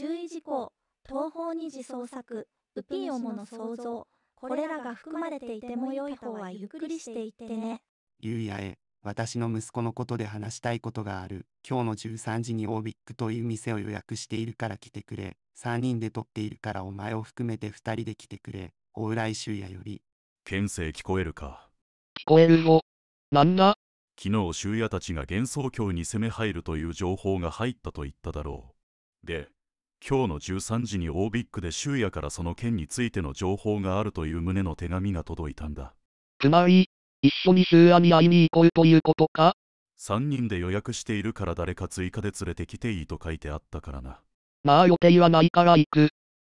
注意事項、東方二次創作、ウピオモの創造、これらが含まれていても良い方はゆっくりしていってね。ゆうやへ、私の息子のことで話したいことがある。今日の13時にオービックという店を予約しているから来てくれ。3人で撮っているからお前を含めて2人で来てくれ。大浦井修也より。県勢聞こえるか。聞こえるぞ。なんだ昨日修也たちが幻想郷に攻め入るという情報が入ったと言っただろう。で、今日の13時にービックで周也からその件についての情報があるという旨の手紙が届いたんだ。つまり、一緒に周也に会いに行こうということか ?3 人で予約しているから誰か追加で連れてきていいと書いてあったからな。まあ予定はないから行く。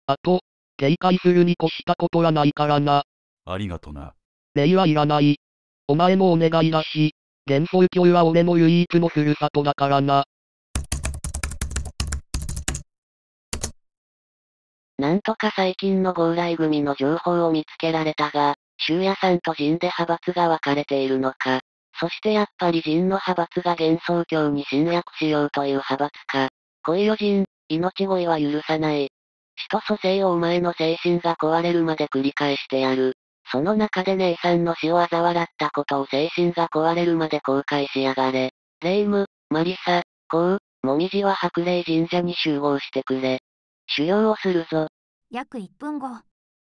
あと、警戒するに越したことはないからな。ありがとな。礼はいらない。お前もお願いだし、幻想郷は俺の唯一のふるさとだからな。なんとか最近の強来組の情報を見つけられたが、修也さんと陣で派閥が分かれているのか。そしてやっぱり陣の派閥が幻想郷に侵略しようという派閥か。恋よ陣、命乞いは許さない。死と蘇生をお前の精神が壊れるまで繰り返してやる。その中で姉さんの死を嘲笑ったことを精神が壊れるまで後悔しやがれ。霊夢、マリサ、こう、もみじは白霊神社に集合してくれ。修行をするぞ。約1分後。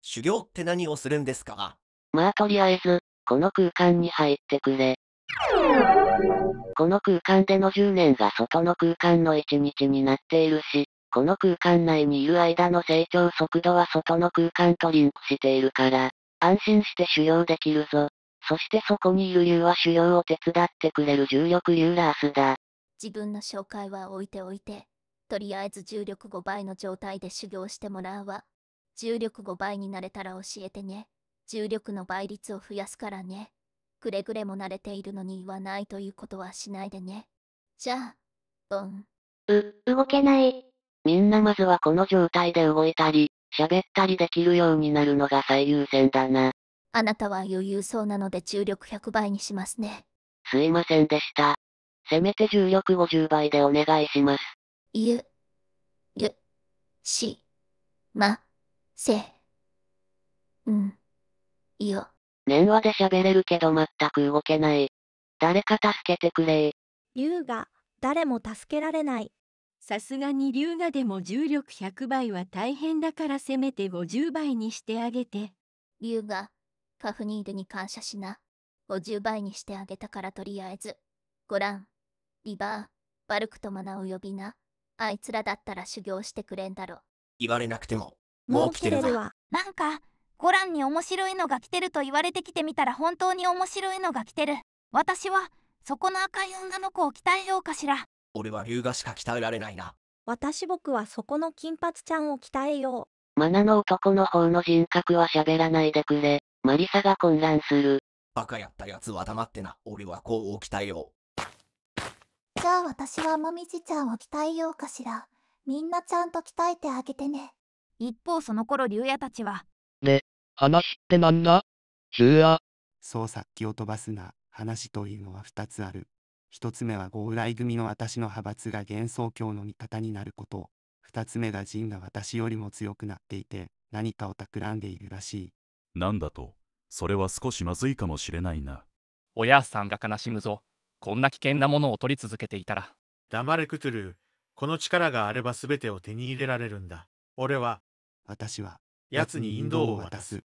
修行って何をするんですかまあとりあえず、この空間に入ってくれ。この空間での10年が外の空間の1日になっているし、この空間内にいる間の成長速度は外の空間とリンクしているから、安心して修行できるぞ。そしてそこにいる竜は修行を手伝ってくれる重力竜ラースだ。自分の紹介は置いておいて、とりあえず重力5倍の状態で修行してもらうわ。重力5倍になれたら教えてね。重力の倍率を増やすからね。くれぐれも慣れているのに言わないということはしないでね。じゃあ、ボン。う、動けない。みんなまずはこの状態で動いたり、喋ったりできるようになるのが最優先だな。あなたは余裕そうなので重力100倍にしますね。すいませんでした。せめて重力50倍でお願いします。ゆ、ゆ、し、ま。せ。うん。いいよ。電話で喋れるけど全く動けない。誰か助けてくれ。龍が、誰も助けられない。さすがに龍がでも重力100倍は大変だからせめて50倍にしてあげて。龍が、カフニールに感謝しな。50倍にしてあげたからとりあえず。ご覧、リバー、バルクとマナを呼びな。あいつらだったら修行してくれんだろ。言われなくても。もう来てるわなんかゴランに面白いのが来てると言われてきてみたら本当に面白いのが来てる私はそこの赤い女の子を鍛えようかしら俺は龍がしか鍛えられないな私僕はそこの金髪ちゃんを鍛えようマナの男の方の人格は喋らないでくれマリサが混乱するバカやったやつは黙ってな俺はこうを鍛えようじゃあ私はもみじちゃんを鍛えようかしらみんなちゃんと鍛えてあげてね一方その頃竜也たちは。ね、話ってなんだ竜也。そうさっきを飛ばすな、話というのは2つある。1つ目は強来組の私の派閥が幻想郷の味方になること。2つ目が陣が私よりも強くなっていて、何かを企んでいるらしい。なんだと、それは少しまずいかもしれないな。おやさんが悲しむぞ。こんな危険なものを取り続けていたら。黙れクトゥルー。この力があれば全てを手に入れられるんだ。俺は私は奴に引導を渡す